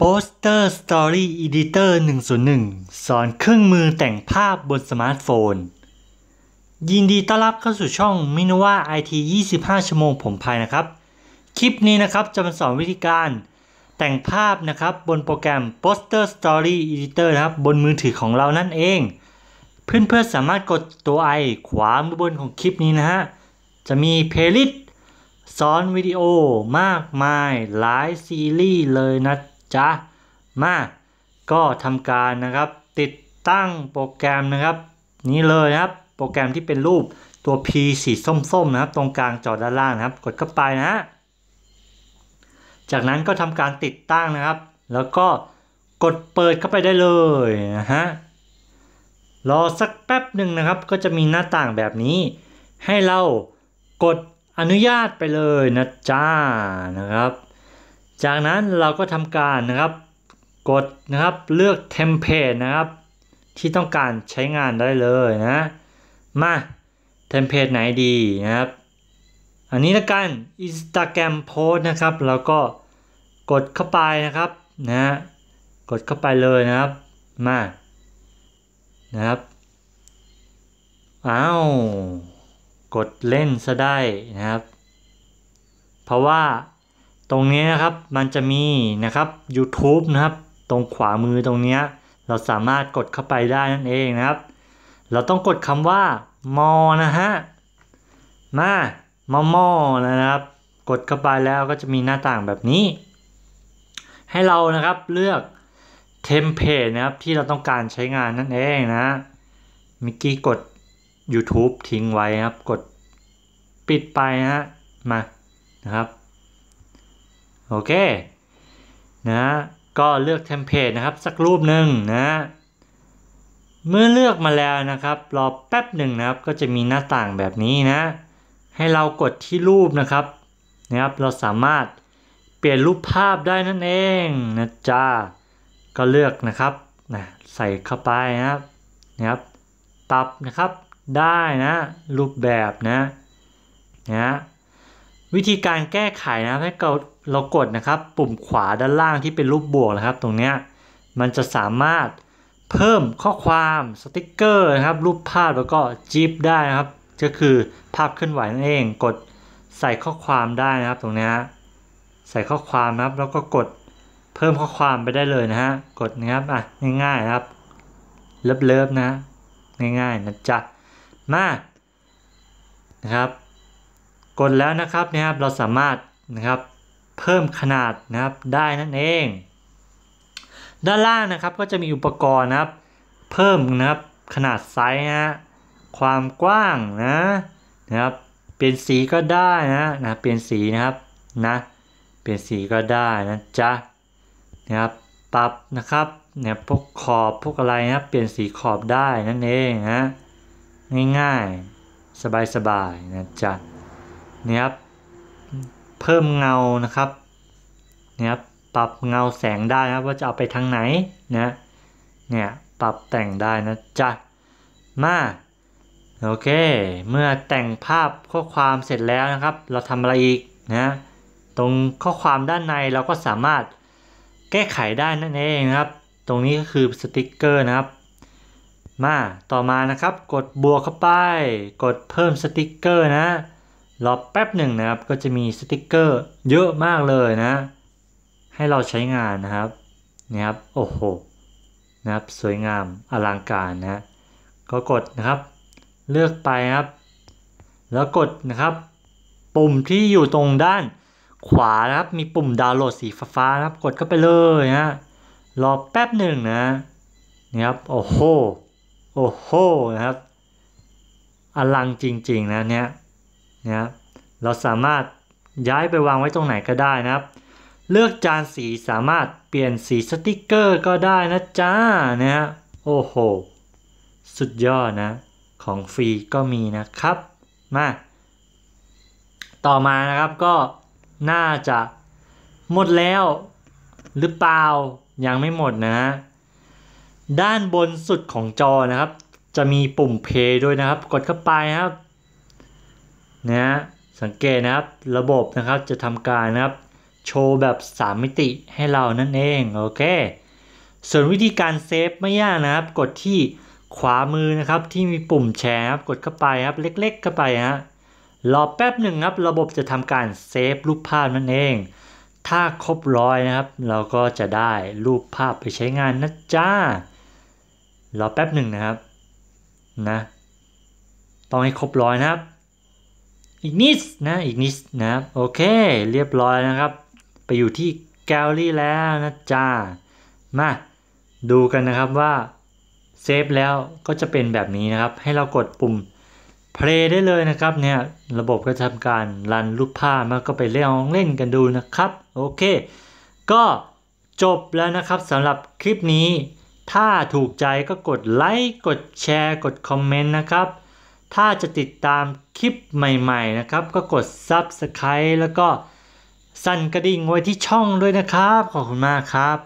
โปสเตอร์สตอรี่อีดิเตอร์101 สอนเครื่องมือแต่งภาพบนสมาร์ทโฟน ยินดีต้อนรับเข้าสู่ช่องมินว่าไอที25 ชั่วโมงผมภายนะครับ คลิปนี้นะครับจะมาสอนวิธีการ แต่งภาพนะครับบนโปรแกรม Poster Story Editor นะครับบนมือถือของเรานั่นเอง เพื่อนเพื่อสามารถกดตัวไอขวามือบนของคลิปนี้นะฮะจะมีเพลย์ลิสต์สอนวิดีโอมากมายหลายซีรีส์เลยนะจ้ามาก็ทำการนะครับติดตั้งโปรแกรมนะครับ นี้เลยนะครับ โปรแกรมที่เป็นรูปตัว P สีส้มๆนะครับ ตรงกลางจอด้านล่างนะครับ กดเข้าไปนะะจากนั้นก็ทำการติดตั้งนะครับ แล้วก็กดเปิดเข้าไปได้เลยนะฮะรอสักแป๊บหนึ่งนะครับ ก็จะมีหน้าต่างแบบนี้ ให้เรากดอนุญาตไปเลยนะจ้านะครับจากนั้นเราก็ทำการนะครับกดนะครับเลือกเทมเพลตนะครับ ที่ต้องการใช้งานได้เลยนะ มา เทมเพลตไหนดีนะครับ อันนี้ละกัน Instagram Post นะครับแล้วก็กดเข้าไปนะครับ นะกดเข้าไปเลยนะครับ มา นะครับอ้าวกดเล่นซะได้นะครับ เพราะว่าตรงนี้นะครับมันจะมีนะครับ YouTube นะครับ ตรงขวามือตรงนี้ เราสามารถกดเข้าไปได้นั่นเองนะครับ เราต้องกดคำว่ามอนะฮะมามอมอนะครับ กดเข้าไปแล้วก็จะมีหน้าต่างแบบนี้ ให้เรานะครับเลือกเทมเพลตนะครับที่เราต้องการใช้งานนั่นเองนะมิกกี้กด YouTube ทิ้งไว้ครับ กด ปิดไปนะฮะมานะครับโอเคนะก็เลือกเทมเพลตนะครับ สักรูปหนึ่งนะเมื่อเลือกมาแล้วนะครับรอแป๊บหนึ่งนะครับก็จะมีหน้าต่างแบบนี้นะ ให้เรากดที่รูปนะครับนะครับเราสามารถเปลี่ยนรูปภาพได้นั่นเองนะจ้าก็เลือกนะครับนะใส่เข้าไปนะครับนะครับปรับนะครับได้นะรูปแบบนะนะวิธีการแก้ไขนะถ้าเราเรากดนะครับ ปุ่มขวาด้านล่างที่เป็นรูปบวกนะครับ ตรงเนี้ยมันจะสามารถเพิ่มข้อความสติกเกอร์นะครับ รูปภาพแล้วก็จิ๊บได้นะครับ ก็คือภาพเคลื่อนไหวนั่นเอง กดใส่ข้อความได้นะครับตรงนี้ ใส่ข้อความนะครับ แล้วก็กดเพิ่มข้อความไปได้เลยนะฮะกดนะครับ อ่ะง่ายๆนะครับเลิฟๆนะ ง่ายๆนะจ๊ะมานะครับกดแล้วนะครับนะครับเราสามารถนะครับเพิ่มขนาดนะครับได้นั่นเอง ด้านล่างนะครับก็จะมีอุปกรณ์นะครับ เพิ่มนะครับขนาดไซส์นะความกว้างนะนะครับ เปลี่ยนสีก็ได้นะนะเปลี่ยนสีนะครับนะเปลี่ยนสีก็ได้นะจ๊ะนะครับปรับนะครับเนี่ยพวกขอบพวกอะไรนะเปลี่ยนสีขอบได้นั่นเองนะง่ายๆสบายๆนะจ๊ะเนี่ยครับเพิ่มเงานะครับเนี่ยครับ ปรับเงาแสงได้นะครับว่าจะเอาไปทางไหนนะเนี่ยปรับแต่งได้นะจ๊ะมาโอเคเมื่อแต่งภาพข้อความเสร็จแล้วนะครับ เราทำอะไรอีกนะตรงข้อความด้านในเราก็สามารถแก้ไขได้นั่นเองนะครับ ตรงนี้ก็คือสติกเกอร์นะครับ มา ต่อมานะครับ กดบวกเข้าไป กดเพิ่มสติกเกอร์นะรอแป๊บหนึ่งนะครับก็จะมีสติกเกอร์เยอะมากเลยนะ ให้เราใช้งานนะครับนะครับโอ้โหนะครับสวยงามอลังการนะก็กดนะครับเลือกไปครับ แล้วกดนะครับ ปุ่มที่อยู่ตรงด้าน ขวานะครับมีปุ่มดาวน์โหลดสีฟ้านะครับ กดเข้าไปเลยนะรอแป๊บหนึ่งนะนะครับโอ้โห โอ้โหนะครับ อลังจริงๆนะเนี่ยนะครับเราสามารถย้ายไปวางไว้ตรงไหนก็ได้นะครับ เลือกจานสีสามารถเปลี่ยนสีสติกเกอร์ก็ได้นะจ้านะฮะโอ้โหสุดยอดนะของฟรีก็มีนะครับมาต่อมานะครับก็น่าจะหมดแล้วหรือเปล่ายังไม่หมดนะฮะด้านบนสุดของจอนะครับ จะมีปุ่มเพย์ด้วยนะครับ กดเข้าไปนะครับนะฮะสังเกตนะครับระบบนะครับจะทำการนะครับโชว์แบบ 3 มิติให้เรานั่นเองโอเคส่วนวิธีการเซฟไม่ยากนะครับกดที่ขวามือนะครับ ที่มีปุ่มแชร์ครับกดเข้าไปครับเล็กๆเข้าไปฮะรอแป๊บหนึ่งครับ ระบบจะทำการเซฟรูปภาพนั่นเองถ้าครบร้อยนะครับ เราก็จะได้รูปภาพไปใช้งานนะจ้ารอแป๊บหนึ่งนะครับนะต้องให้ครบร้อยนะครับอีกนิดนะอีกนิดนะครับโอเคเรียบร้อยนะครับไปอยู่ที่แกลลี่แล้วนะจ้ามาดูกันนะครับว่าเซฟแล้วก็จะเป็นแบบนี้นะครับ ให้เรากดปุ่ม play ได้เลยนะครับ เนี่ยระบบก็ทำการรันรูปภาพมาก็ไปเล่นเล่นกันดูนะครับโอเคก็จบแล้วนะครับสำหรับคลิปนี้ ถ้าถูกใจก็กดไลค์กดแชร์กดคอมเมนต์นะครับถ้าจะติดตามคลิปใหม่ๆนะครับก็กด Subscribe แล้วก็ สั่นกระดิ่งไว้ที่ช่องด้วยนะครับขอบคุณมากครับ